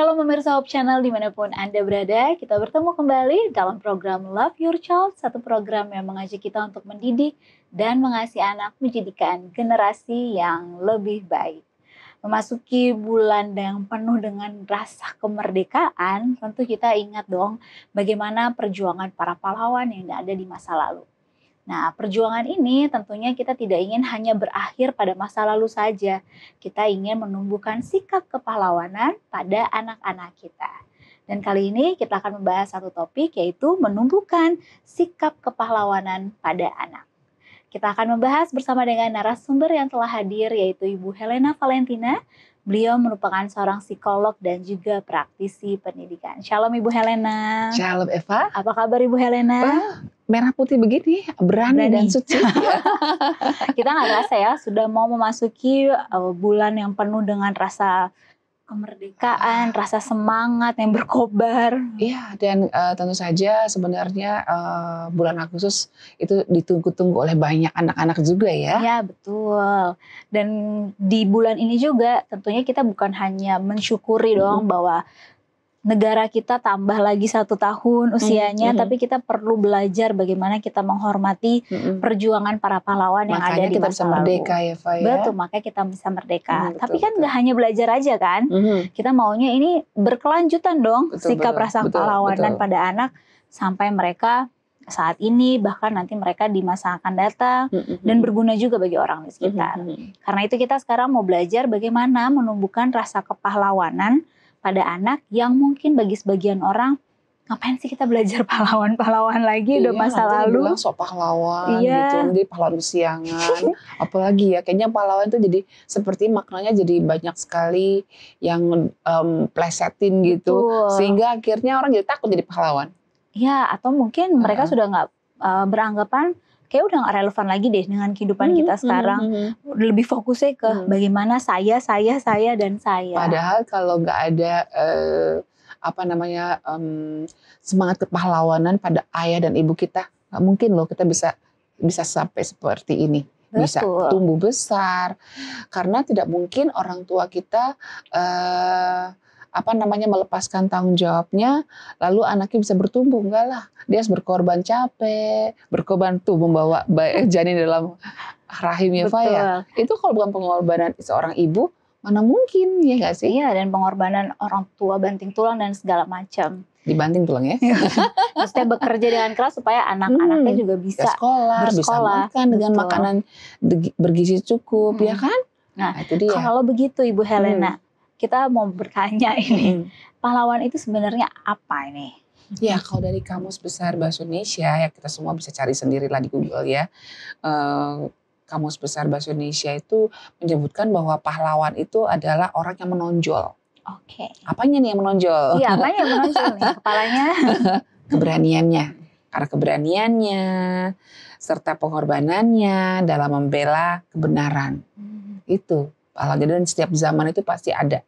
Shalom pemirsa Hope Channel dimanapun Anda berada, kita bertemu kembali dalam program Love Your Child, satu program yang mengajak kita untuk mendidik dan mengasihi anak menjadikan generasi yang lebih baik. Memasuki bulan yang penuh dengan rasa kemerdekaan, tentu kita ingat dong bagaimana perjuangan para pahlawan yang ada di masa lalu. Nah, perjuangan ini tentunya kita tidak ingin hanya berakhir pada masa lalu saja. Kita ingin menumbuhkan sikap kepahlawanan pada anak-anak kita. Dan kali ini kita akan membahas satu topik yaitu menumbuhkan sikap kepahlawanan pada anak. Kita akan membahas bersama dengan narasumber yang telah hadir yaitu Ibu Helena Valentina, Beliau merupakan seorang psikolog dan juga praktisi pendidikan. Shalom Ibu Helena. Shalom Eva. Apa kabar Ibu Helena? Wah, merah putih begini, berani, berani. dan suci. Kita nggak rasa ya, sudah mau memasuki uh, bulan yang penuh dengan rasa kemerdekaan, rasa semangat yang berkobar. Iya, dan uh, tentu saja sebenarnya uh, bulan Agustus itu ditunggu-tunggu oleh banyak anak-anak juga ya. Iya, betul. Dan di bulan ini juga tentunya kita bukan hanya mensyukuri dong mm -hmm. bahwa negara kita tambah lagi satu tahun usianya, mm -hmm. tapi kita perlu belajar bagaimana kita menghormati mm -hmm. perjuangan para pahlawan makanya yang ada di kita masa bisa merdeka ya, Fa, Betul, makanya kita bisa merdeka. Mm, betul, tapi kan nggak hanya belajar aja kan, mm -hmm. kita maunya ini berkelanjutan dong betul, sikap betul, rasa betul, pahlawanan betul. pada anak sampai mereka saat ini bahkan nanti mereka di masa akan datang mm -hmm. dan berguna juga bagi orang di sekitar. Mm -hmm. Karena itu kita sekarang mau belajar bagaimana menumbuhkan rasa kepahlawanan pada anak yang mungkin bagi sebagian orang ngapain sih kita belajar pahlawan-pahlawan lagi iya, udah masa lalu. Bilang sok pahlawan gitu, iya. gitu, jadi pahlawan siangan. Apalagi ya, kayaknya pahlawan itu jadi seperti maknanya jadi banyak sekali yang um, plesetin gitu, Betul. sehingga akhirnya orang jadi takut jadi pahlawan. Ya, atau mungkin mereka uh sudah nggak uh, beranggapan kayak udah gak relevan lagi deh dengan kehidupan hmm, kita hmm, sekarang. Hmm, hmm, Lebih fokusnya ke hmm. bagaimana saya, saya, saya dan saya. Padahal kalau gak ada uh, apa namanya um, semangat kepahlawanan pada ayah dan ibu kita, gak mungkin loh kita bisa bisa sampai seperti ini. Betul. bisa tumbuh besar karena tidak mungkin orang tua kita uh, apa namanya melepaskan tanggung jawabnya, lalu anaknya bisa bertumbuh enggak lah. Dia harus berkorban capek, berkorban tuh membawa eh, janin dalam rahimnya Faya. Itu kalau bukan pengorbanan seorang ibu, mana mungkin ya nggak sih? Iya dan pengorbanan orang tua banting tulang dan segala macam. Dibanting tulang ya? Iya. Maksudnya bekerja dengan keras supaya anak-anaknya hmm, juga bisa sekolah, bersekolah, bisa makan dengan Betul. makanan bergizi cukup ya hmm. ya kan? Nah, nah itu dia. kalau begitu Ibu Helena, hmm kita mau bertanya ini. Pahlawan itu sebenarnya apa ini? Ya kalau dari Kamus Besar Bahasa Indonesia ya kita semua bisa cari sendirilah di Google ya. Eh, Kamus Besar Bahasa Indonesia itu menyebutkan bahwa pahlawan itu adalah orang yang menonjol. Oke. Okay. Apanya nih yang menonjol? Iya, apanya yang menonjol nih? Kepalanya? Keberaniannya. Karena keberaniannya serta pengorbanannya dalam membela kebenaran. Hmm. Itu jadi dan setiap zaman itu pasti ada.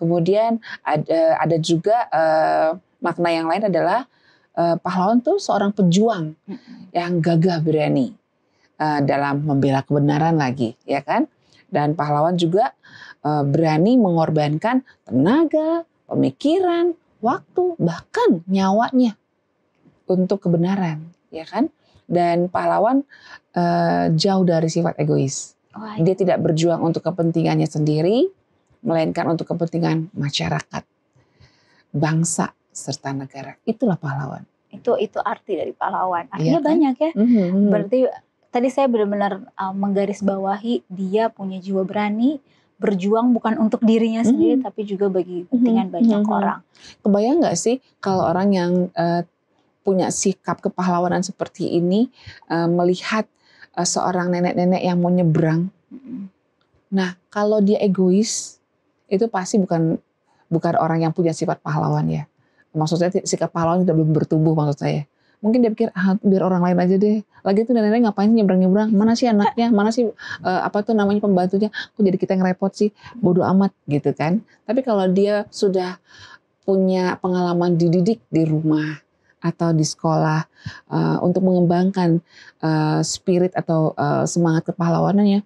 Kemudian ada ada juga uh, makna yang lain adalah uh, pahlawan tuh seorang pejuang yang gagah berani uh, dalam membela kebenaran lagi, ya kan? Dan pahlawan juga uh, berani mengorbankan tenaga, pemikiran, waktu, bahkan nyawanya untuk kebenaran, ya kan? Dan pahlawan uh, jauh dari sifat egois dia tidak berjuang untuk kepentingannya sendiri, melainkan untuk kepentingan masyarakat, bangsa serta negara. Itulah pahlawan. Itu itu arti dari pahlawan. Iya Artinya iya kan? banyak ya. Mm-hmm. Berarti tadi saya benar-benar uh, menggarisbawahi dia punya jiwa berani berjuang bukan untuk dirinya mhm. sendiri mm-hmm. tapi juga bagi mhm, kepentingan mm-hmm. banyak mm-hmm. orang. Kebayang nggak sih kalau orang yang uh, punya sikap kepahlawanan seperti ini uh, melihat uh, seorang nenek-nenek yang mau nyebrang. Nah, kalau dia egois, itu pasti bukan bukan orang yang punya sifat pahlawan ya. Maksudnya sikap pahlawan itu belum bertumbuh maksud saya. Mungkin dia pikir ah, biar orang lain aja deh. Lagi itu nenek-nenek ngapain nyebrang-nyebrang? Mana sih anaknya? Mana sih uh, apa tuh namanya pembantunya? Kok jadi kita yang repot sih? Bodoh amat gitu kan. Tapi kalau dia sudah punya pengalaman dididik di rumah, atau di sekolah uh, untuk mengembangkan uh, spirit atau uh, semangat kepahlawanannya,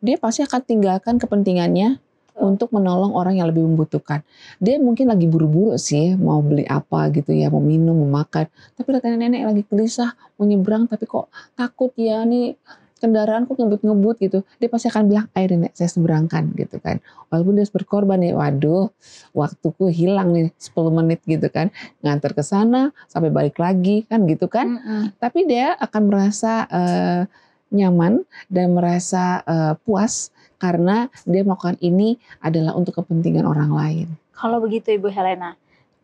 dia pasti akan tinggalkan kepentingannya untuk menolong orang yang lebih membutuhkan. Dia mungkin lagi buru-buru sih mau beli apa gitu ya, mau minum, mau makan. Tapi nenek-nenek lagi gelisah, mau nyebrang tapi kok takut ya nih kendaraan kok ngebut-ngebut gitu, dia pasti akan bilang air ini saya seberangkan gitu kan. Walaupun dia harus berkorban ya, waduh waktuku hilang nih 10 menit gitu kan, ngantar ke sana sampai balik lagi kan gitu kan. Mm -hmm. Tapi dia akan merasa uh, nyaman dan merasa uh, puas karena dia melakukan ini adalah untuk kepentingan orang lain. Kalau begitu Ibu Helena,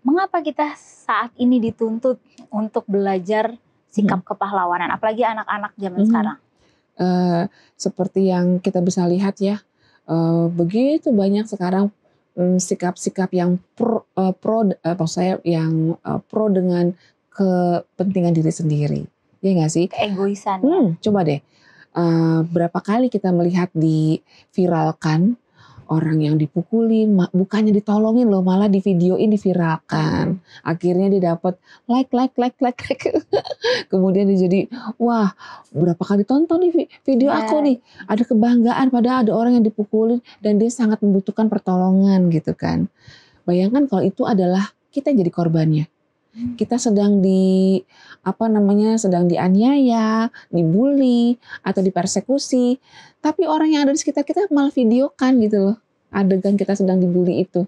mengapa kita saat ini dituntut untuk belajar sikap hmm. kepahlawanan apalagi anak-anak zaman hmm. sekarang Eh, seperti yang kita bisa lihat ya uh, begitu banyak sekarang mm, sikap-sikap um, yang pro, uh, pro uh, saya yang uh, pro dengan kepentingan diri sendiri ya nggak sih egoisan ya. hmm, coba deh uh, berapa kali kita melihat di diviralkan orang yang dipukulin bukannya ditolongin loh malah di ini diviralkan akhirnya dia dapat like like like like like kemudian dia jadi wah berapa kali tonton nih video iya. aku nih ada kebanggaan padahal ada orang yang dipukulin dan dia sangat membutuhkan pertolongan gitu kan bayangkan kalau itu adalah kita yang jadi korbannya Hmm. kita sedang di apa namanya sedang dianiaya, dibully atau dipersekusi, tapi orang yang ada di sekitar kita malah videokan gitu loh adegan kita sedang dibully itu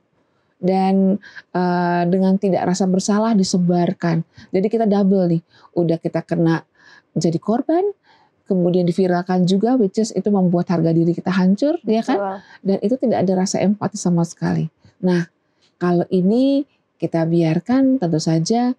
dan uh, dengan tidak rasa bersalah disebarkan. Jadi kita double nih, udah kita kena jadi korban, kemudian diviralkan juga, which is itu membuat harga diri kita hancur, Betul. ya kan? Dan itu tidak ada rasa empati sama sekali. Nah, kalau ini kita biarkan, tentu saja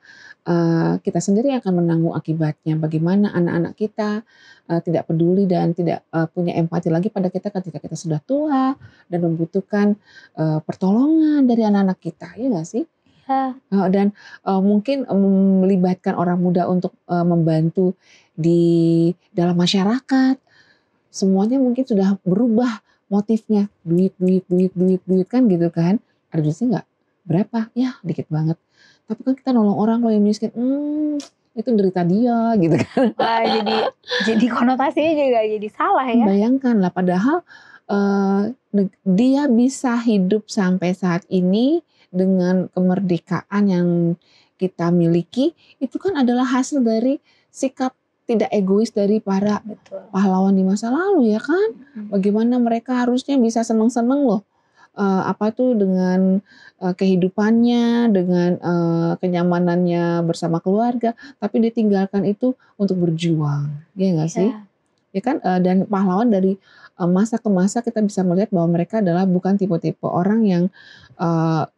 uh, kita sendiri akan menanggung akibatnya. Bagaimana anak-anak kita uh, tidak peduli dan tidak uh, punya empati lagi pada kita ketika kita sudah tua dan membutuhkan uh, pertolongan dari anak-anak kita, ya nggak sih? Ya. Uh, dan uh, mungkin melibatkan orang muda untuk uh, membantu di dalam masyarakat, semuanya mungkin sudah berubah motifnya duit duit duit duit duit kan gitu kan ada duitnya nggak berapa ya dikit banget tapi kan kita nolong orang kalau yang miskin hmm itu derita dia gitu kan jadi jadi konotasinya juga jadi salah ya bayangkan lah padahal uh, dia bisa hidup sampai saat ini dengan kemerdekaan yang kita miliki itu kan adalah hasil dari sikap tidak egois dari para Betul. pahlawan di masa lalu ya kan. Bagaimana mereka harusnya bisa seneng-seneng loh uh, apa tuh dengan uh, kehidupannya, dengan uh, kenyamanannya bersama keluarga, tapi ditinggalkan itu untuk berjuang, ya nggak iya. sih? Yeah. Ya kan, uh, dan pahlawan dari uh, masa ke masa kita bisa melihat bahwa mereka adalah bukan tipe-tipe orang yang uh,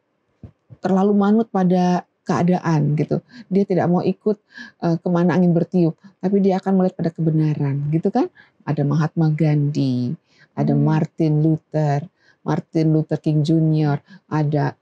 terlalu manut pada keadaan gitu. Dia tidak mau ikut uh, kemana angin bertiup, tapi dia akan melihat pada kebenaran, gitu kan? Ada Mahatma Gandhi, ada hmm. Martin Luther, Martin Luther King Jr., ada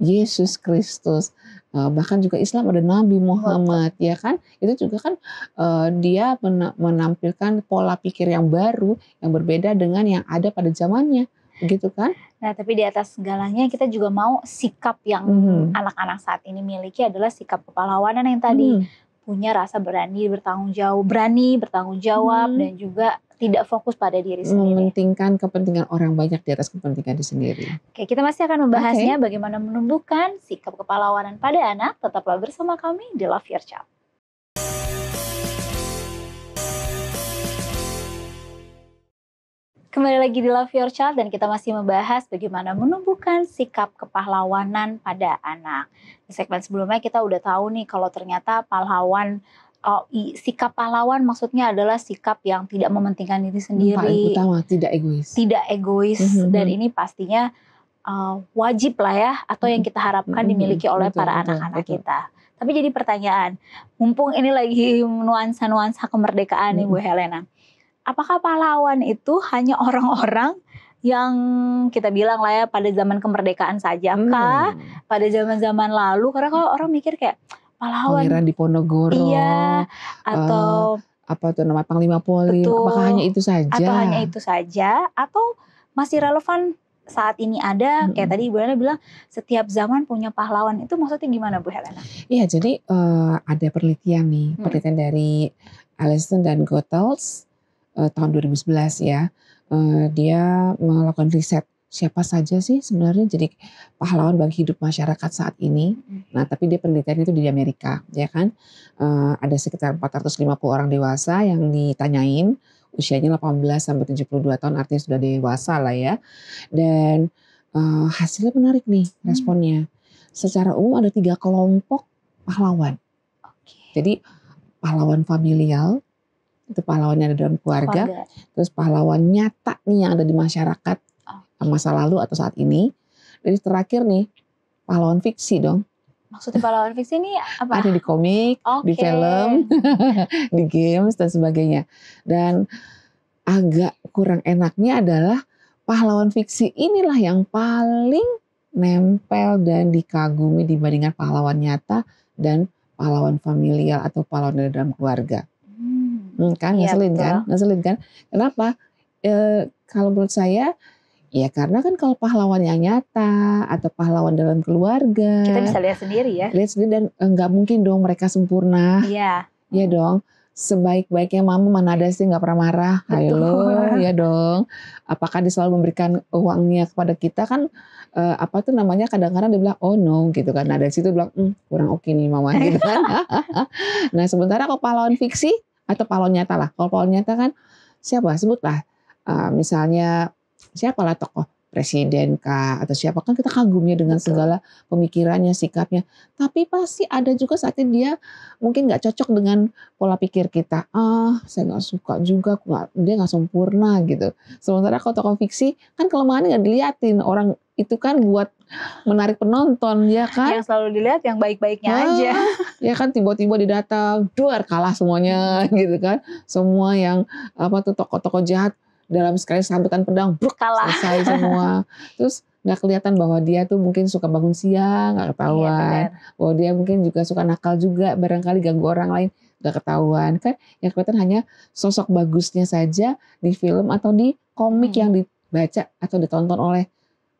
Yesus Kristus, eh, bahkan juga Islam ada Nabi Muhammad, ya kan? Itu juga kan eh, dia menampilkan pola pikir yang baru, yang berbeda dengan yang ada pada zamannya, begitu kan? Nah, tapi di atas segalanya kita juga mau sikap yang mhm. anak-anak -hmm. saat ini miliki adalah sikap kepahlawanan yang tadi -hmm. punya rasa berani bertanggung jawab, berani bertanggung jawab -hmm. dan juga tidak fokus pada diri sendiri. Mementingkan kepentingan orang banyak di atas kepentingan diri sendiri. Oke, kita masih akan membahasnya okay. bagaimana menumbuhkan sikap kepahlawanan pada anak. Tetaplah bersama kami di Love Your Child. Kembali lagi di Love Your Child dan kita masih membahas bagaimana menumbuhkan sikap kepahlawanan pada anak. Di segmen sebelumnya kita udah tahu nih kalau ternyata pahlawan uh, sikap pahlawan maksudnya adalah sikap yang tidak mementingkan diri sendiri. Paling utama tidak egois. Tidak egois mm-hmm. dan ini pastinya uh, wajib lah ya atau yang mhm. kita harapkan mm-hmm. dimiliki oleh betul, para anak-anak kita. Tapi jadi pertanyaan, mumpung ini lagi nuansa-nuansa kemerdekaan mm-hmm. nih Bu Helena. Apakah pahlawan itu hanya orang-orang yang kita bilang lah ya pada zaman kemerdekaan saja kah? Mm. Pada zaman-zaman lalu karena kalau orang mikir kayak pahlawan pangeran Diponegoro iya eh, atau uh, apa tuh nama panglima poli betul. apakah hanya itu saja atau hanya itu saja atau masih relevan saat ini ada hmm. kayak tadi Ibu Helena bilang setiap zaman punya pahlawan itu maksudnya gimana Bu Helena? Iya jadi uh, ada penelitian nih hmm. penelitian dari Alison dan Goethals uh, eh, tahun 2011 ya uh, dia melakukan riset siapa saja sih sebenarnya jadi pahlawan bagi hidup masyarakat saat ini. Mm-hmm. Nah, tapi dia penelitian itu di Amerika, ya kan? Uh, ada sekitar 450 orang dewasa yang ditanyain usianya 18 sampai 72 tahun, artinya sudah dewasa lah ya. Dan uh, hasilnya menarik nih mm-hmm. responnya. Hmm. Secara umum ada tiga kelompok pahlawan. Okay. Jadi pahlawan familial, itu pahlawannya ada dalam keluarga, keluarga. terus pahlawan nyata nih yang ada di masyarakat masa lalu atau saat ini. Dan terakhir nih, pahlawan fiksi dong. Maksudnya pahlawan fiksi ini apa? Ada di komik, okay. di film, di games dan sebagainya. Dan agak kurang enaknya adalah pahlawan fiksi inilah yang paling nempel dan dikagumi dibandingkan pahlawan nyata dan pahlawan familial atau pahlawan dari dalam keluarga. Hmm, hmm kan iya, ngeselin kan? Ngeselin kan? Kenapa? E, kalau menurut saya Ya karena kan kalau pahlawan yang nyata atau pahlawan dalam keluarga. Kita bisa lihat sendiri ya. Lihat sendiri dan eh, nggak mungkin dong mereka sempurna. Iya. Iya hmm. dong. Sebaik-baiknya mama mana ada sih nggak pernah marah. Halo, ya dong. Apakah dia selalu memberikan uangnya kepada kita kan eh, apa tuh namanya kadang-kadang dia bilang oh no gitu kan. Nah dari situ bilang mm, kurang oke okay nih mama gitu kan. nah sementara kalau pahlawan fiksi atau pahlawan nyata lah. Kalau pahlawan nyata kan siapa sebutlah. Uh, misalnya siapalah tokoh presiden kah atau siapa kan kita kagumnya dengan Betul. segala pemikirannya sikapnya tapi pasti ada juga saatnya dia mungkin nggak cocok dengan pola pikir kita ah saya nggak suka juga dia nggak sempurna gitu sementara kalau tokoh fiksi kan kelemahannya nggak diliatin orang itu kan buat menarik penonton ya kan yang selalu dilihat yang baik-baiknya ah, aja ya kan tiba-tiba di duar kalah semuanya gitu kan semua yang apa tuh tokoh-tokoh jahat dalam sekali sambutan pedang bruk Kalah. selesai semua terus nggak kelihatan bahwa dia tuh mungkin suka bangun siang nggak iya, ketahuan iya, bahwa dia mungkin juga suka nakal juga barangkali ganggu orang lain nggak ketahuan kan yang kelihatan hanya sosok bagusnya saja di film atau di komik hmm. yang dibaca atau ditonton oleh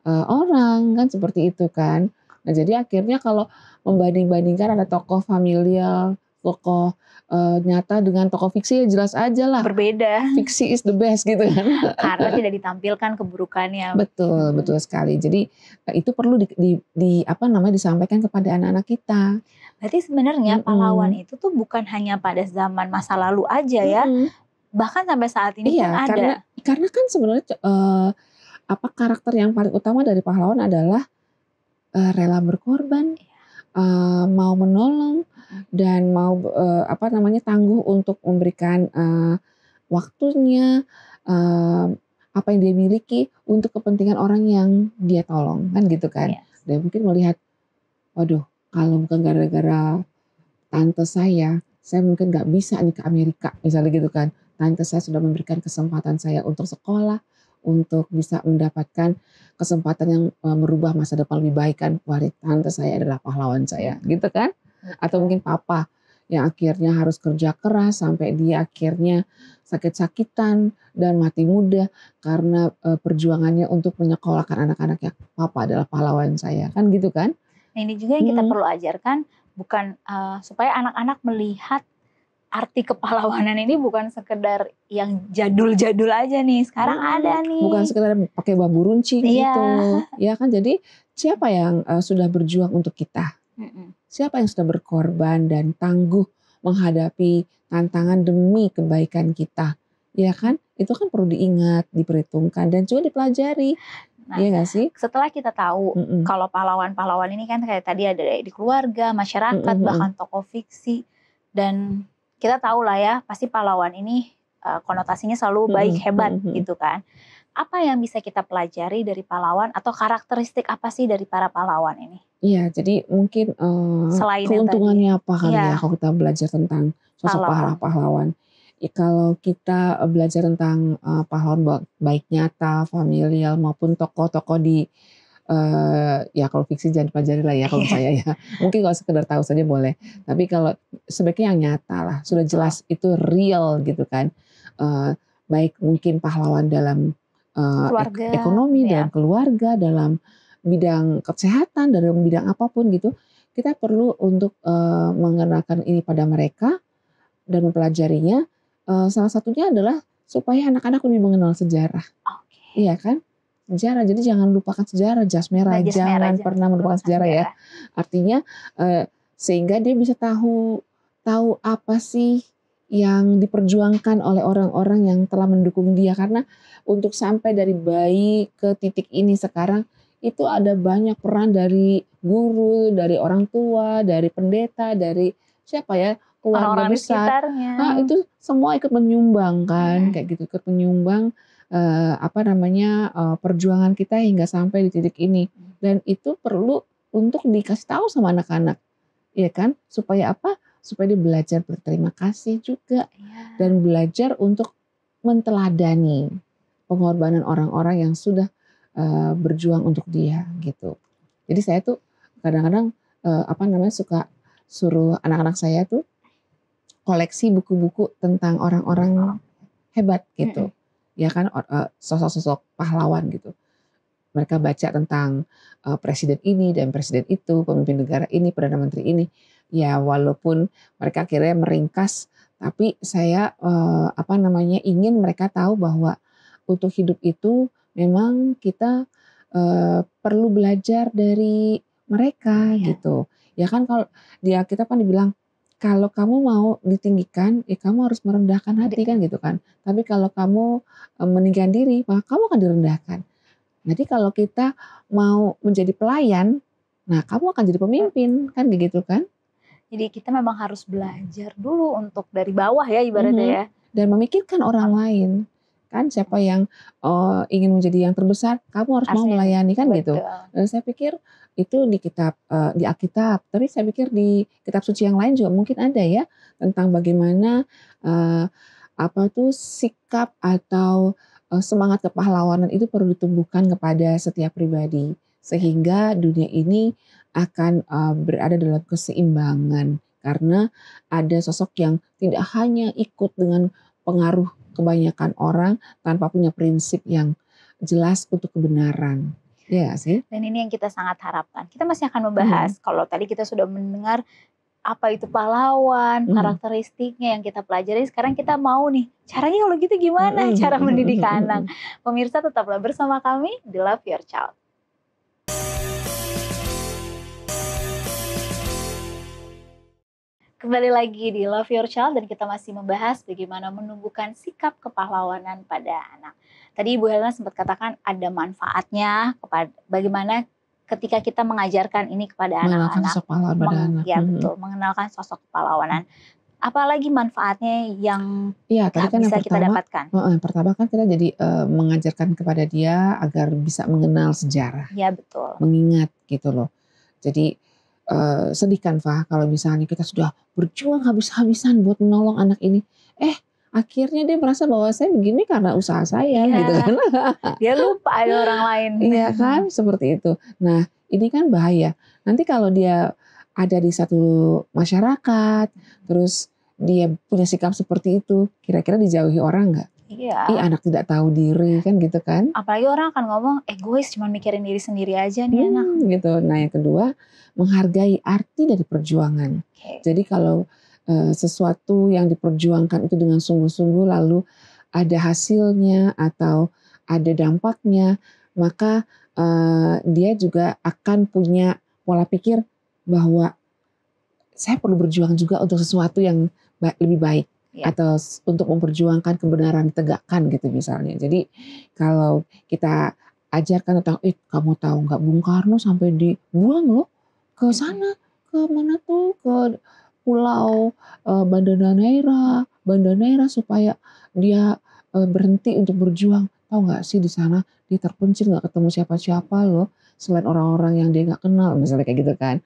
uh, orang kan seperti itu kan nah jadi akhirnya kalau membanding-bandingkan ada tokoh familial tokoh uh, nyata dengan tokoh fiksi ya jelas aja lah. Berbeda. Fiksi is the best gitu kan. Karena tidak ditampilkan keburukannya. Betul, hmm. betul sekali. Jadi eh, itu perlu di, di, di apa namanya disampaikan kepada anak-anak kita. Berarti sebenarnya hmm. pahlawan itu tuh bukan hanya pada zaman masa lalu aja ya. Hmm. Bahkan sampai saat ini iya, pun ada. Karena, karena kan sebenarnya uh, apa karakter yang paling utama dari pahlawan adalah uh, rela berkorban, uh, mau menolong, dan mau uh, apa namanya tangguh untuk memberikan uh, waktunya uh, apa yang dia miliki untuk kepentingan orang yang dia tolong kan gitu kan. Yes. Dan mungkin melihat waduh kalau bukan gara-gara tante saya, saya mungkin nggak bisa nih ke Amerika misalnya gitu kan. Tante saya sudah memberikan kesempatan saya untuk sekolah, untuk bisa mendapatkan kesempatan yang merubah masa depan lebih baik kan. Wah, tante saya adalah pahlawan saya, gitu kan? atau mungkin papa yang akhirnya harus kerja keras sampai dia akhirnya sakit-sakitan dan mati muda karena e, perjuangannya untuk menyekolahkan anak-anaknya. anak Papa adalah pahlawan saya, kan gitu kan? Nah ini juga yang kita hmm. perlu ajarkan bukan uh, supaya anak-anak melihat arti kepahlawanan ini bukan sekedar yang jadul-jadul aja nih. Sekarang hmm, ada nih. Bukan sekedar pakai bambu runcing iya. gitu. Ya kan jadi siapa yang uh, sudah berjuang untuk kita? Hmm siapa yang sudah berkorban dan tangguh menghadapi tantangan demi kebaikan kita. Ya kan? Itu kan perlu diingat, diperhitungkan dan juga dipelajari. Nah, iya gak sih? Setelah kita tahu mm -mm. kalau pahlawan-pahlawan ini kan kayak tadi ada di keluarga, masyarakat, mm -mm. bahkan tokoh fiksi dan kita tahu lah ya, pasti pahlawan ini eh, konotasinya selalu baik, mm -mm. hebat mm -mm. gitu kan apa yang bisa kita pelajari dari pahlawan atau karakteristik apa sih dari para pahlawan ini? Iya, jadi mungkin uh, Selain keuntungannya tadi, apa kali ya. ya kalau kita belajar tentang sosok pahlawan. pahlawan. Ya, kalau kita eh, belajar tentang uh, pahlawan baik nyata, familial maupun tokoh-tokoh di uh, ya kalau fiksi jangan dipelajari lah ya kalau saya ya mungkin kalau sekedar tahu saja boleh tapi kalau sebaiknya yang nyata lah sudah jelas itu real gitu kan uh, baik mungkin pahlawan dalam Eh, keluarga, ek ekonomi, ya. dalam keluarga, dalam bidang kesehatan, dalam bidang apapun gitu, kita perlu untuk uh, eh, mengenalkan ini pada mereka dan mempelajarinya. Uh, salah satunya adalah supaya anak-anak lebih mengenal sejarah. Okay. Iya kan? Sejarah. Jadi jangan lupakan sejarah. Jas merah, nah, jangan merah, pernah melupakan sejarah, ya. Artinya uh, sehingga dia bisa tahu tahu apa sih yang diperjuangkan oleh orang-orang yang telah mendukung dia karena untuk sampai dari bayi ke titik ini sekarang itu ada banyak peran dari guru, dari orang tua, dari pendeta, dari siapa ya keluarga orang -orang besar. Nah, itu semua ikut menyumbang kan, hmm. kayak gitu ikut menyumbang eh, apa namanya eh, perjuangan kita hingga sampai di titik ini. Dan itu perlu untuk dikasih tahu sama anak-anak, ya kan? Supaya apa? supaya dia belajar berterima kasih juga yeah. dan belajar untuk menteladani pengorbanan orang-orang yang sudah uh, berjuang untuk dia gitu. Jadi saya tuh kadang-kadang uh, apa namanya suka suruh anak-anak saya tuh koleksi buku-buku tentang orang-orang hebat gitu. Mm-hmm. Ya kan eh, sosok-sosok pahlawan gitu. Mereka baca tentang presiden ini dan presiden itu, pemimpin negara ini, perdana menteri ini ya walaupun mereka akhirnya meringkas tapi saya eh, apa namanya ingin mereka tahu bahwa untuk hidup itu memang kita eh, perlu belajar dari mereka ya. gitu ya kan kalau dia kita kan dibilang kalau kamu mau ditinggikan, ya kamu harus merendahkan hati iya. kan gitu kan. Tapi kalau kamu eh, meninggikan diri, maka kamu akan direndahkan. Nanti kalau kita mau menjadi pelayan, nah kamu akan jadi pemimpin kan begitu kan. Jadi kita memang harus belajar dulu untuk dari bawah ya ibaratnya hmm. ya. Dan memikirkan orang lain kan siapa yang uh, ingin menjadi yang terbesar kamu harus Asli. mau melayani kan gitu. Betul. gitu dan saya pikir itu di kitab uh, di Alkitab tapi saya pikir di kitab suci yang lain juga mungkin ada ya tentang bagaimana uh, apa tuh sikap atau uh, semangat kepahlawanan itu perlu ditumbuhkan kepada setiap pribadi sehingga dunia ini akan uh, berada dalam keseimbangan karena ada sosok yang tidak hanya ikut dengan pengaruh kebanyakan orang tanpa punya prinsip yang jelas untuk kebenaran. Ya sih. Dan ini yang kita sangat harapkan. Kita masih akan membahas hmm. kalau tadi kita sudah mendengar apa itu pahlawan, hmm. karakteristiknya yang kita pelajari. Sekarang kita mau nih, caranya kalau gitu gimana hmm. cara mendidik anak? Pemirsa tetaplah bersama kami di Love Your Child. Kembali lagi di Love Your Child dan kita masih membahas bagaimana menumbuhkan sikap kepahlawanan pada anak. Tadi Ibu Helena sempat katakan ada manfaatnya kepada bagaimana ketika kita mengajarkan ini kepada anak-anak, meng, ya hmm. betul, mengenalkan sosok kepahlawanan. Apalagi manfaatnya yang ya, kan bisa yang pertama, kita dapatkan. Uh, pertama kan kita jadi uh, mengajarkan kepada dia agar bisa mengenal sejarah. Ya betul. Mengingat gitu loh. Jadi uh, sedih kan Fah kalau misalnya kita sudah berjuang habis-habisan buat menolong anak ini eh akhirnya dia merasa bahwa saya begini karena usaha saya yeah. gitu kan dia lupa ada orang lain iya kan seperti itu nah ini kan bahaya nanti kalau dia ada di satu masyarakat terus dia punya sikap seperti itu kira-kira dijauhi orang nggak Iya. Ih anak tidak tahu diri kan gitu kan. Apalagi orang akan ngomong egois cuma mikirin diri sendiri aja nih hmm, anak. Gitu. Nah yang kedua menghargai arti dari perjuangan. Okay. Jadi kalau uh, sesuatu yang diperjuangkan itu dengan sungguh-sungguh lalu ada hasilnya atau ada dampaknya maka uh, dia juga akan punya pola pikir bahwa saya perlu berjuang juga untuk sesuatu yang lebih baik yeah. atau untuk memperjuangkan kebenaran ditegakkan gitu misalnya. Jadi kalau kita ajarkan tentang, eh kamu tahu nggak Bung Karno sampai dibuang loh ke sana, ke mana tuh, ke pulau uh, eh, banda Neira supaya dia uh, berhenti untuk berjuang. Tahu nggak sih di sana dia terpencil nggak ketemu siapa-siapa loh selain orang-orang yang dia nggak kenal misalnya kayak gitu kan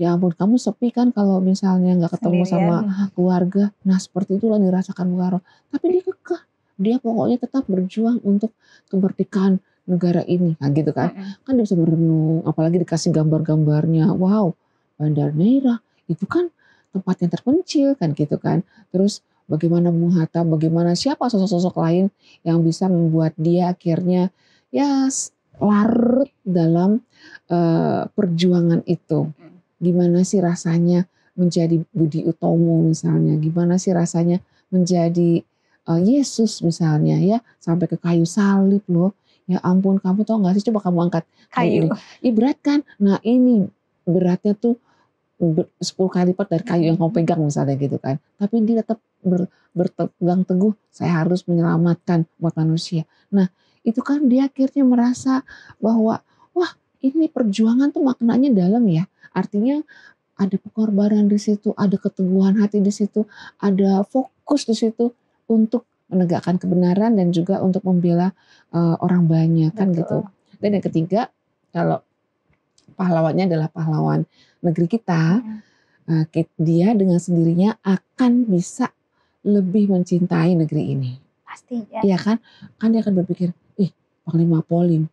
ya ampun kamu sepi kan kalau misalnya nggak ketemu sama keluarga. Nah seperti itulah dirasakan Bung Tapi dia kekeh. Dia pokoknya tetap berjuang untuk kemerdekaan negara ini kan gitu kan. Kan dia bisa berenung. Apalagi dikasih gambar-gambarnya. Wow Bandar Neira itu kan tempat yang terpencil kan gitu kan. Terus bagaimana Bung Hatta, bagaimana siapa sosok-sosok lain yang bisa membuat dia akhirnya ya larut dalam uh, perjuangan itu gimana sih rasanya menjadi Budi Utomo misalnya, gimana sih rasanya menjadi uh, Yesus misalnya ya, sampai ke kayu salib loh. Ya ampun, kamu tau gak sih coba kamu angkat kayu. Iya berat kan? Nah ini beratnya tuh 10 kali lipat dari kayu yang kamu pegang misalnya gitu kan. Tapi dia tetap ber, bertegang teguh, saya harus menyelamatkan buat manusia. Nah itu kan dia akhirnya merasa bahwa ini perjuangan tuh maknanya dalam ya. Artinya ada pengorbanan di situ, ada keteguhan hati di situ, ada fokus di situ untuk menegakkan kebenaran dan juga untuk membela uh, orang banyak kan gitu. Dan yang ketiga, kalau pahlawannya adalah pahlawan negeri kita, uh, dia dengan sendirinya akan bisa lebih mencintai negeri ini. Pasti ya. Iya kan? Kan dia akan berpikir, ih Panglima Polim,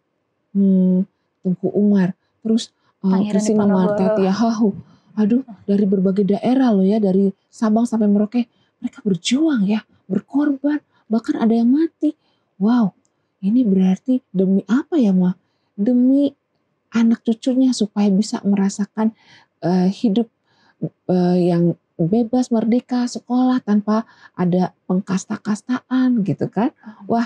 hmm, Tengku Umar, terus uh, Kristina Marta Tiahahu. Aduh, hmm. dari berbagai daerah loh ya, dari Sabang sampai Merauke, mereka berjuang ya, berkorban, bahkan ada yang mati. Wow, ini berarti demi apa ya, Ma? Demi anak cucunya supaya bisa merasakan uh, hidup uh, yang bebas merdeka sekolah tanpa ada pengkasta-kastaan gitu kan hmm. wah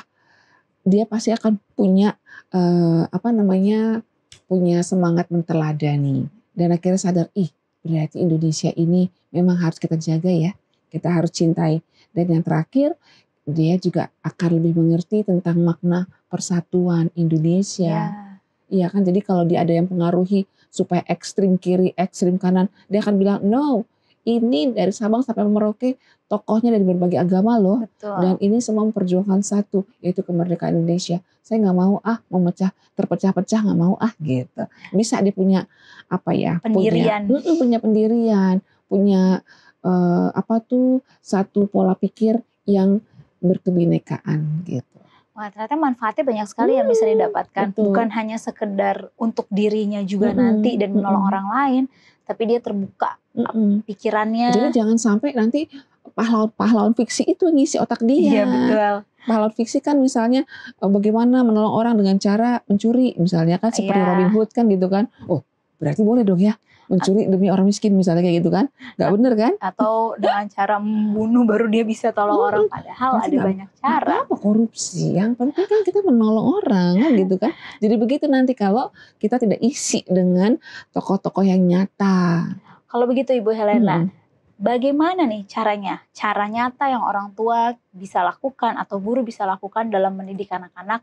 dia pasti akan punya uh, apa namanya punya semangat menteladani dan akhirnya sadar ih berarti Indonesia ini memang harus kita jaga ya kita harus cintai dan yang terakhir dia juga akan lebih mengerti tentang makna persatuan Indonesia ya. Iya ya kan jadi kalau dia ada yang pengaruhi supaya ekstrim kiri ekstrim kanan dia akan bilang no ini dari Sabang sampai Merauke tokohnya dari berbagai agama loh Betul. dan ini semua memperjuangkan satu yaitu kemerdekaan Indonesia saya nggak mau ah memecah terpecah-pecah nggak mau ah gitu bisa dia punya apa ya pendirian punya, uh, punya pendirian punya uh, apa tuh satu pola pikir yang berkebinekaan gitu Wah ternyata manfaatnya banyak sekali yang bisa didapatkan. Betul. Bukan hanya sekedar untuk dirinya juga hmm, nanti dan menolong hmm. orang lain, tapi dia terbuka mm pikirannya. Jadi jangan sampai nanti pahlawan-pahlawan fiksi itu ngisi otak dia. Iya betul. Pahlawan fiksi kan misalnya e, bagaimana menolong orang dengan cara mencuri misalnya kan seperti yeah. Robin Hood kan gitu kan. Oh berarti boleh dong ya mencuri demi orang miskin misalnya kayak gitu kan nggak bener kan atau dengan cara membunuh baru dia bisa tolong hmm, orang padahal ada gak, banyak cara apa korupsi yang penting kan kita menolong orang iya. gitu kan jadi begitu nanti kalau kita tidak isi dengan tokoh-tokoh yang nyata kalau begitu Ibu Helena, hmm. bagaimana nih caranya? Cara nyata yang orang tua bisa lakukan atau guru bisa lakukan dalam mendidik anak-anak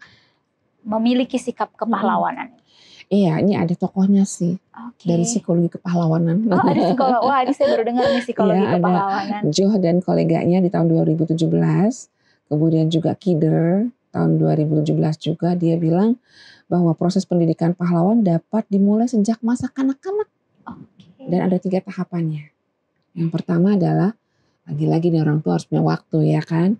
memiliki sikap kepahlawanan? Hmm. Iya, ini ada tokohnya sih okay. dari psikologi kepahlawanan. Oh, ada psikolog. Wah, ini saya baru dengar nih psikologi ya, kepahlawanan. Ada Joh dan koleganya di tahun 2017, kemudian juga Kider tahun 2017 juga dia bilang bahwa proses pendidikan pahlawan dapat dimulai sejak masa kanak-kanak dan ada tiga tahapannya. Yang pertama adalah lagi-lagi nih orang tua harus punya waktu ya kan.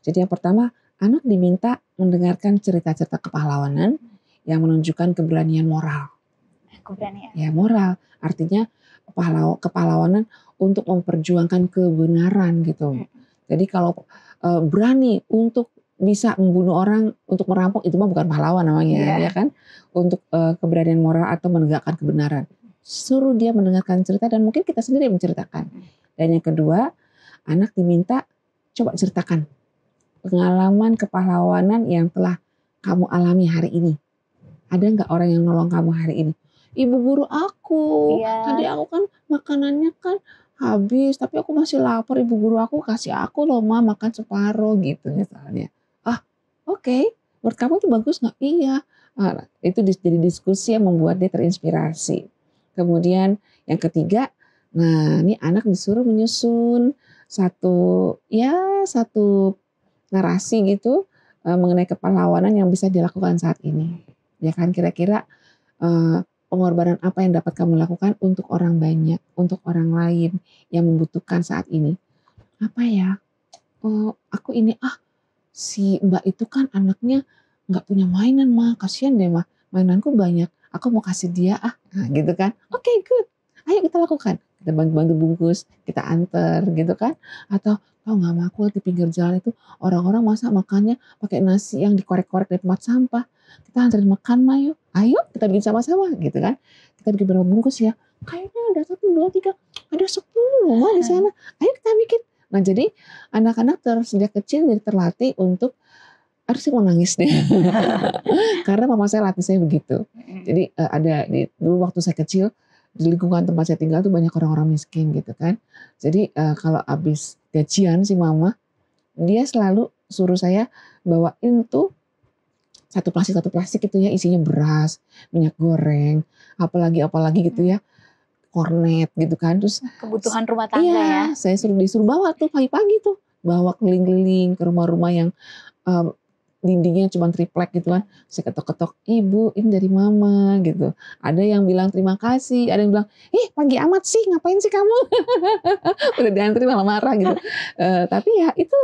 Jadi yang pertama anak diminta mendengarkan cerita-cerita kepahlawanan yang menunjukkan keberanian moral. Eh, keberanian. Ya moral, artinya kepahlawanan untuk memperjuangkan kebenaran gitu. Jadi kalau e, berani untuk bisa membunuh orang untuk merampok itu mah bukan pahlawan namanya yeah. ya kan untuk e, keberanian moral atau menegakkan kebenaran suruh dia mendengarkan cerita dan mungkin kita sendiri yang menceritakan. Hmm. Dan yang kedua, anak diminta coba ceritakan pengalaman kepahlawanan yang telah kamu alami hari ini. Ada nggak orang yang nolong kamu hari ini? Ibu guru aku, iya. tadi aku kan makanannya kan habis, tapi aku masih lapar. Ibu guru aku kasih aku loh ma makan separuh gitu misalnya. Ah, oke. Okay. Menurut kamu itu bagus nggak? Iya. Nah, itu jadi diskusi yang membuat dia terinspirasi. Kemudian yang ketiga, nah ini anak disuruh menyusun satu ya satu narasi gitu uh, mengenai kepahlawanan yang bisa dilakukan saat ini. Ya kan kira-kira uh, pengorbanan apa yang dapat kamu lakukan untuk orang banyak, untuk orang lain yang membutuhkan saat ini. Apa ya? Oh, aku ini ah si Mbak itu kan anaknya nggak punya mainan mah, kasihan deh mah. Mainanku banyak aku mau kasih dia ah nah, gitu kan oke okay, good ayo kita lakukan kita bantu-bantu bungkus kita anter gitu kan atau tau nggak aku di pinggir jalan itu orang-orang masa makannya pakai nasi yang dikorek-korek dari tempat sampah kita anterin makan mah ayo kita bikin sama-sama gitu kan kita bikin berapa bungkus ya kayaknya ada satu dua tiga ada sepuluh loh di iya. sana ayo kita bikin nah jadi anak-anak terus sejak kecil jadi terlatih untuk harusnya mau nangis deh. Karena mama saya latih saya begitu. Jadi uh, ada di, dulu waktu saya kecil di lingkungan tempat saya tinggal tuh banyak orang-orang miskin gitu kan. Jadi uh, kalau habis gajian si mama dia selalu suruh saya bawain tuh satu plastik satu plastik itu ya isinya beras, minyak goreng, apalagi apalagi gitu ya kornet gitu kan terus kebutuhan rumah tangga iya, ya. Saya suruh disuruh bawa tuh pagi-pagi tuh bawa keliling-keliling ke rumah-rumah yang eh, dindingnya cuma triplek gitu kan. Saya ketok-ketok, ibu ini dari mama gitu. Ada yang bilang terima kasih, ada yang bilang, ih eh, pagi amat sih, ngapain sih kamu? Udah diantri malah marah gitu. uh, tapi ya itu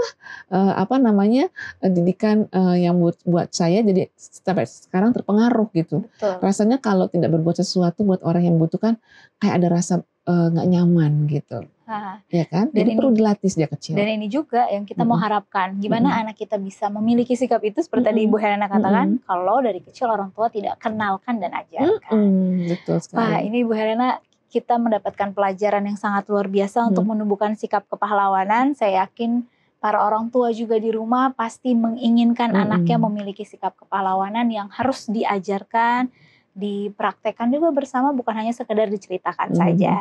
uh, eh, apa namanya uh, didikan uh, yang buat, buat saya jadi sampai sekarang terpengaruh gitu. Betul. Rasanya kalau tidak berbuat sesuatu buat orang yang butuhkan, kayak ada rasa Eh, nggak uh, nyaman gitu. Aha. Ya kan? Dan Jadi ini, perlu dilatih sejak kecil. Dan ini juga yang kita mm -hmm. mau harapkan, gimana mm -hmm. anak kita bisa memiliki sikap itu seperti mm -hmm. tadi Ibu Helena katakan, mm -hmm. kalau dari kecil orang tua tidak kenalkan dan ajarkan. Mm -hmm. Betul sekali. Wah, ini Ibu Helena kita mendapatkan pelajaran yang sangat luar biasa mm -hmm. untuk menumbuhkan sikap kepahlawanan. Saya yakin para orang tua juga di rumah pasti menginginkan mm -hmm. anaknya memiliki sikap kepahlawanan yang harus diajarkan dipraktekkan juga bersama bukan hanya sekedar diceritakan hmm. saja.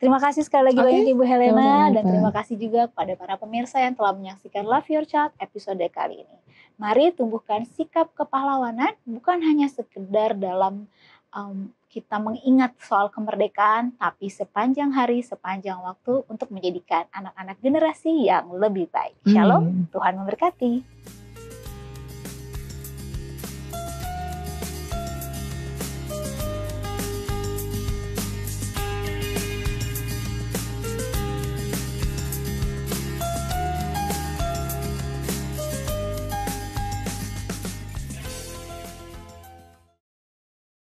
Terima kasih sekali lagi okay. banyak Ibu Helena dan terima kasih juga kepada para pemirsa yang telah menyaksikan Love Your Child episode kali ini. Mari tumbuhkan sikap kepahlawanan bukan hanya sekedar dalam um, kita mengingat soal kemerdekaan, tapi sepanjang hari, sepanjang waktu untuk menjadikan anak-anak generasi yang lebih baik. Hmm. Shalom, hmm. Tuhan memberkati.